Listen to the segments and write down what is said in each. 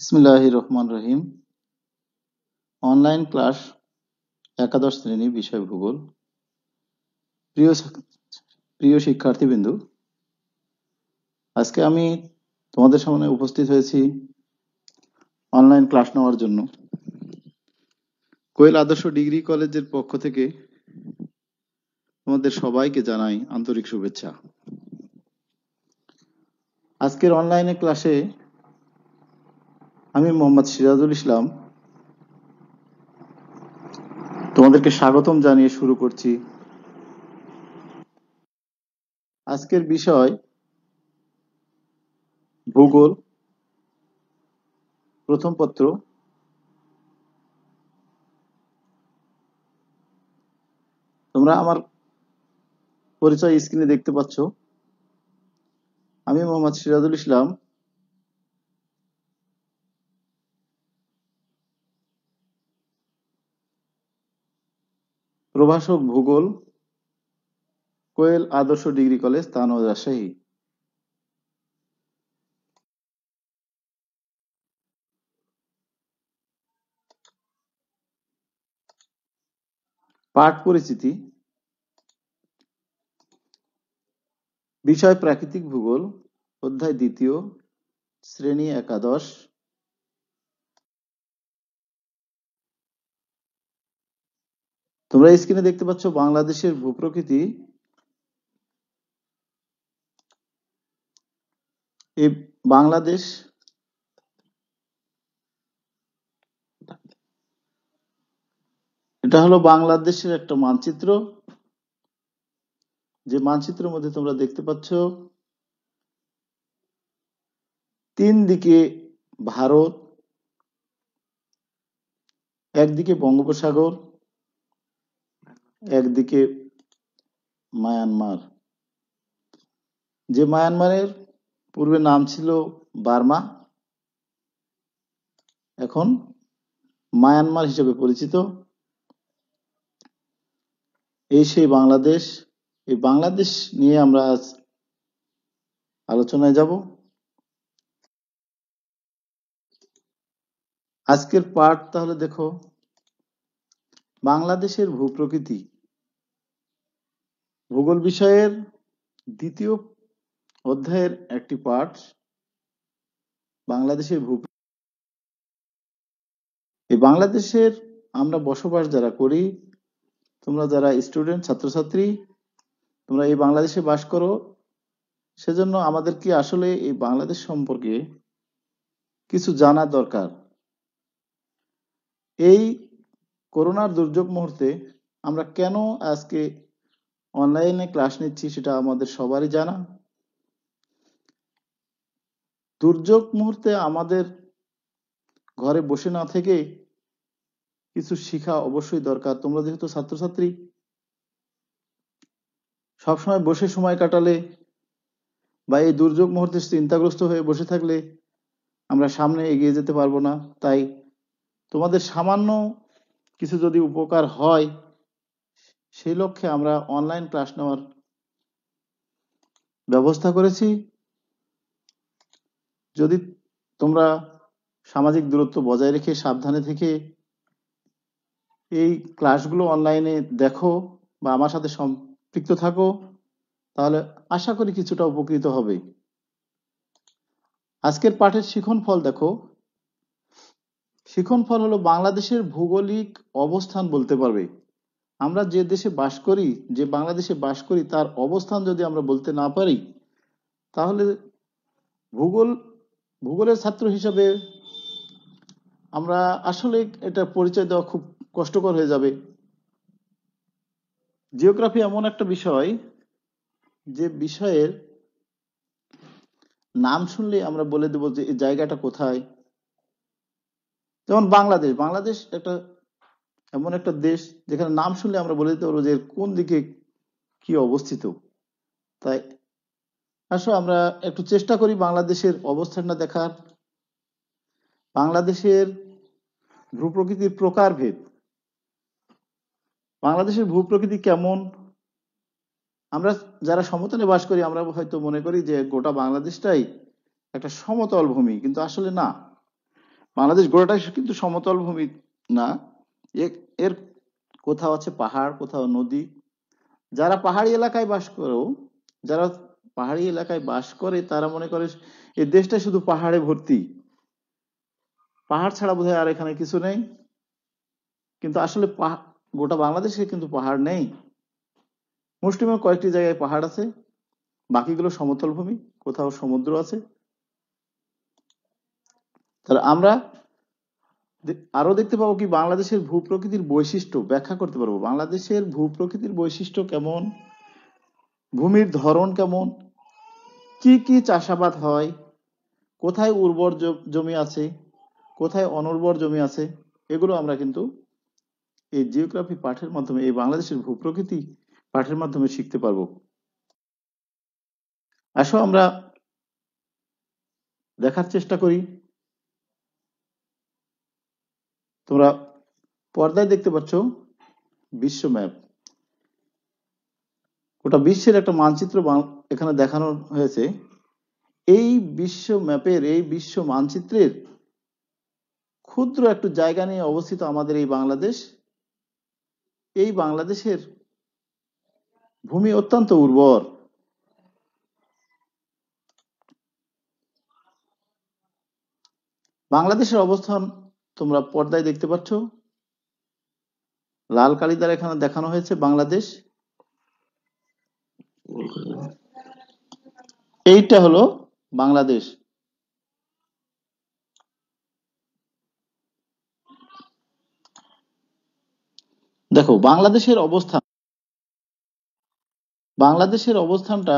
বিসমিল্লাহ রহমান রহিম online class একাদশ শ্রেণী বিষয় ভূগোল প্রিয় প্রিয় শিক্ষার্থীবৃন্দু আজকে আমি তোমাদের সামনে উপস্থিত হয়েছি অনলাইন ক্লাস নেওয়ার জন্য কোয়েল আদর্শ ডিগ্রি কলেজের পক্ষ থেকে তোমাদের সবাইকে জানাই আন্তরিক শুভেচ্ছা আজকের অনলাইনে ক্লাসে আমি মোহাম্মদ সিরাজুল ইসলাম তোমাদেরকে স্বাগতম জানিয়ে শুরু করছি আজকের বিষয় ভূগোল প্রথম পত্র তোমরা আমার পরিচয় স্ক্রিনে দেখতে পাচ্ছ আমি মোহাম্মদ সিরাজুল ইসলাম প্রভাষক ভূগোল কোয়েল আদর্শ ডিগ্রি কলেজ তানোজ রাজশাহী পাঠ পরিচিতি বিষয় প্রাকৃতিক ভূগোল অধ্যায় দ্বিতীয় শ্রেণী একাদশ তোমরা স্ক্রিনে দেখতে পাচ্ছ বাংলাদেশের ভূপ্রকৃতি এই বাংলাদেশ এটা হলো বাংলাদেশের একটা মানচিত্র যে মানচিত্রের মধ্যে তোমরা দেখতে পাচ্ছ তিন দিকে ভারত একদিকে বঙ্গোপসাগর একদিকে মায়ানমার যে মায়ানমারের পূর্বে নাম ছিল বার্মা এখন মায়ানমার হিসেবে পরিচিত এই সেই বাংলাদেশ এই বাংলাদেশ নিয়ে আমরা আজ আলোচনায় যাব আজকের পাঠ তাহলে দেখো বাংলাদেশের ভূপ্রকৃতি ভূগোল বিষয়ের দ্বিতীয় অধ্যায়ের একটি পাঠ বাংলাদেশের ভূ এই বাংলাদেশের আমরা বসবাস যারা করি তোমরা যারা স্টুডেন্ট ছাত্রছাত্রী তোমরা এই বাংলাদেশে বাস করো সেজন্য আমাদের কি আসলে এই বাংলাদেশ সম্পর্কে কিছু জানা দরকার এই করোনার দুর্যোগ মুহূর্তে আমরা কেন আজকে অনলাইনে ক্লাস নিচ্ছি সেটা আমাদের সবারই জানা দুর্যোগ মুহূর্তে আমাদের ঘরে বসে না থেকে কিছু শিখা অবশ্যই দরকার তোমরা যেহেতু ছাত্রছাত্রী সবসময় বসে সময় কাটালে বা এই দুর্যোগ মুহূর্তে চিন্তাগ্রস্ত হয়ে বসে থাকলে আমরা সামনে এগিয়ে যেতে পারবো না তাই তোমাদের সামান্য কিছু যদি উপকার হয় সেই লক্ষ্যে আমরা অনলাইন ক্লাস নেওয়ার ব্যবস্থা করেছি যদি তোমরা সামাজিক দূরত্ব বজায় রেখে সাবধানে থেকে এই ক্লাসগুলো অনলাইনে দেখো বা আমার সাথে সম্পৃক্ত থাকো তাহলে আশা করি কিছুটা উপকৃত হবে আজকের পাঠের শিখন ফল দেখো শিখন ফল হলো বাংলাদেশের ভৌগোলিক অবস্থান বলতে পারবে আমরা যে দেশে বাস করি যে বাংলাদেশে বাস করি তার অবস্থান যদি আমরা বলতে না পারি তাহলে ভূগোল ভূগোলের ছাত্র হিসাবে আমরা আসলে এটা পরিচয় দেওয়া খুব কষ্টকর হয়ে যাবে জিওগ্রাফি এমন একটা বিষয় যে বিষয়ের নাম শুনলে আমরা বলে দেব যে এই জায়গাটা কোথায় যেমন বাংলাদেশ বাংলাদেশ একটা এমন একটা দেশ যেখানে নাম শুনলে আমরা বলে দিতে পারবো যে কোন দিকে কি অবস্থিত তাই আসো আমরা একটু চেষ্টা করি বাংলাদেশের অবস্থানটা দেখার বাংলাদেশের ভূপ্রকৃতির ভেদ বাংলাদেশের ভূপ্রকৃতি কেমন আমরা যারা সমতলে বাস করি আমরা হয়তো মনে করি যে গোটা বাংলাদেশটাই একটা সমতল ভূমি কিন্তু আসলে না বাংলাদেশ গোটাটাই কিন্তু সমতল ভূমি না এর কোথাও আছে পাহাড় কোথাও নদী যারা পাহাড়ি এলাকায় বাস করেও যারা পাহাড়ি এলাকায় বাস করে তারা মনে করে এই দেশটা শুধু পাহাড়ে ভর্তি পাহাড় ছাড়া বোধহয় আর এখানে কিছু নেই কিন্তু আসলে গোটা বাংলাদেশে কিন্তু পাহাড় নেই মুসলিমের কয়েকটি জায়গায় পাহাড় আছে বাকিগুলো সমতল ভূমি কোথাও সমুদ্র আছে তাহলে আমরা আরো দেখতে পাবো কি বাংলাদেশের ভূপ্রকৃতির বৈশিষ্ট্য ব্যাখ্যা করতে পারবো বাংলাদেশের ভূপ্রকৃতির বৈশিষ্ট্য কেমন ভূমির ধরন কেমন কি কি চাষাবাদ হয় কোথায় উর্বর জমি আছে কোথায় অনুর্বর জমি আছে এগুলো আমরা কিন্তু এই জিওগ্রাফি পাঠের মাধ্যমে এই বাংলাদেশের ভূপ্রকৃতি পাঠের মাধ্যমে শিখতে পারবো আসো আমরা দেখার চেষ্টা করি তোমরা পর্দায় দেখতে পাচ্ছ বিশ্ব ম্যাপ ওটা বিশ্বের একটা মানচিত্র এখানে দেখানো হয়েছে এই বিশ্ব ম্যাপের এই বিশ্ব মানচিত্রের ক্ষুদ্র একটু জায়গা নিয়ে অবস্থিত আমাদের এই বাংলাদেশ এই বাংলাদেশের ভূমি অত্যন্ত উর্বর বাংলাদেশের অবস্থান তোমরা পর্দায় দেখতে পাচ্ছ লাল কালি দ্বারা এখানে দেখানো হয়েছে বাংলাদেশ এইটা হলো বাংলাদেশ দেখো বাংলাদেশের অবস্থান বাংলাদেশের অবস্থানটা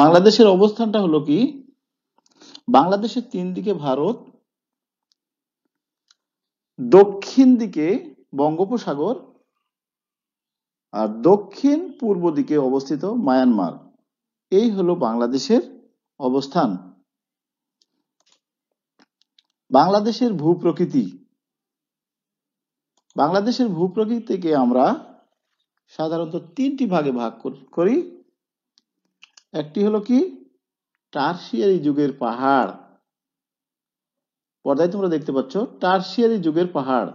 বাংলাদেশের অবস্থানটা হলো কি বাংলাদেশের তিন দিকে ভারত দক্ষিণ দিকে বঙ্গোপসাগর আর দক্ষিণ পূর্ব দিকে অবস্থিত মায়ানমার এই হলো বাংলাদেশের অবস্থান বাংলাদেশের ভূপ্রকৃতি বাংলাদেশের ভূপ্রকৃতিকে আমরা সাধারণত তিনটি ভাগে ভাগ করি একটি হলো কি টার্সিয়ারি যুগের পাহাড় পর্দায় তোমরা দেখতে পাচ্ছ টার্সিয়ারি যুগের পাহাড়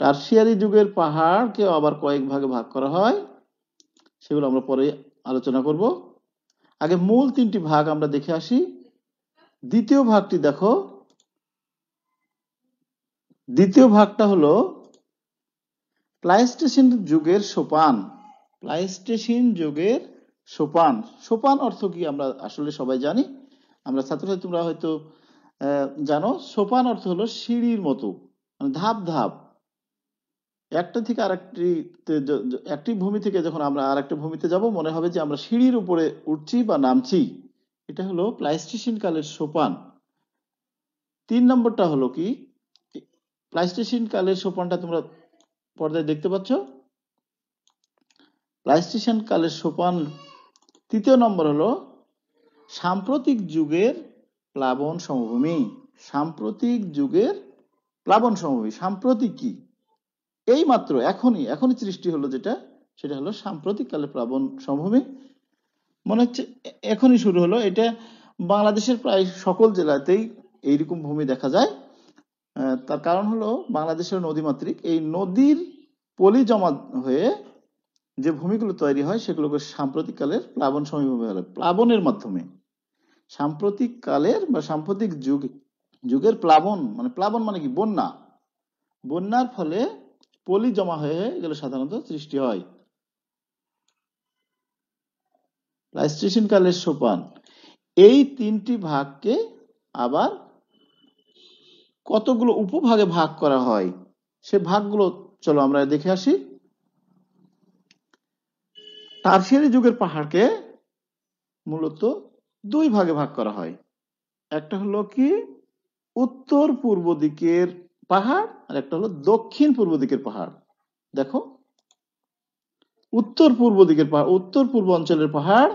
টার্সিয়ারি যুগের পাহাড়কে আবার কয়েক ভাগে ভাগ করা হয় সেগুলো আমরা পরে আলোচনা করব আগে মূল তিনটি ভাগ আমরা দেখে আসি দ্বিতীয় ভাগটি দেখো দ্বিতীয় ভাগটা হলো প্লাইস্টেশন যুগের সোপান প্লাইস্টেশন যুগের সোপান সোপান অর্থ কি আমরা আসলে সবাই জানি আমরা ছাত্রছাত্রী তোমরা হয়তো জানো সোপান অর্থ হলো সিঁড়ির মতো মানে ধাপ ধাপ একটা থেকে আরেকটিতে একটি ভূমি থেকে যখন আমরা আরেকটা ভূমিতে যাব মনে হবে যে আমরা সিঁড়ির উপরে উঠছি বা নামছি এটা হলো প্লাইস্টেশন কালের সোপান তিন নম্বরটা হলো কি প্লাইস্টেশন কালের সোপানটা তোমরা পর্দায় দেখতে পাচ্ছ লাইস্টিশিয়ান কালের সোপান তৃতীয় নম্বর হলো সাম্প্রতিক যুগের প্লাবন সমভূমি সাম্প্রতিক যুগের প্লাবন সমভূমি সাম্প্রতিক কি এই মাত্র এখনই এখনই সৃষ্টি হলো যেটা সেটা হলো সাম্প্রতিক কালের প্লাবন সমভূমি মনে হচ্ছে এখনই শুরু হলো এটা বাংলাদেশের প্রায় সকল জেলাতেই এইরকম ভূমি দেখা যায় তার কারণ হলো বাংলাদেশের নদীমাতৃক এই নদীর পলি জমা হয়ে যে ভূমিগুলো তৈরি হয় সেগুলোকে সাম্প্রতিককালের প্লাবন সমভূমি বলে প্লাবনের মাধ্যমে সাম্প্রতিক কালের বা সাম্প্রতিক যুগ যুগের প্লাবন মানে প্লাবন মানে কি বন্যা বন্যার ফলে পলি জমা হয়ে এগুলো সাধারণত সৃষ্টি হয় প্লাইস্টেশন কালের সোপান এই তিনটি ভাগকে আবার কতগুলো উপভাগে ভাগ করা হয় সে ভাগগুলো চলো আমরা দেখে আসি টার্সিয়ারি যুগের পাহাড়কে মূলত দুই ভাগে ভাগ করা হয় একটা হলো কি উত্তর পূর্ব দিকের পাহাড় আর একটা হলো দক্ষিণ পূর্ব দিকের পাহাড় দেখো উত্তর পূর্ব দিকের পাহাড় উত্তর পূর্ব অঞ্চলের পাহাড়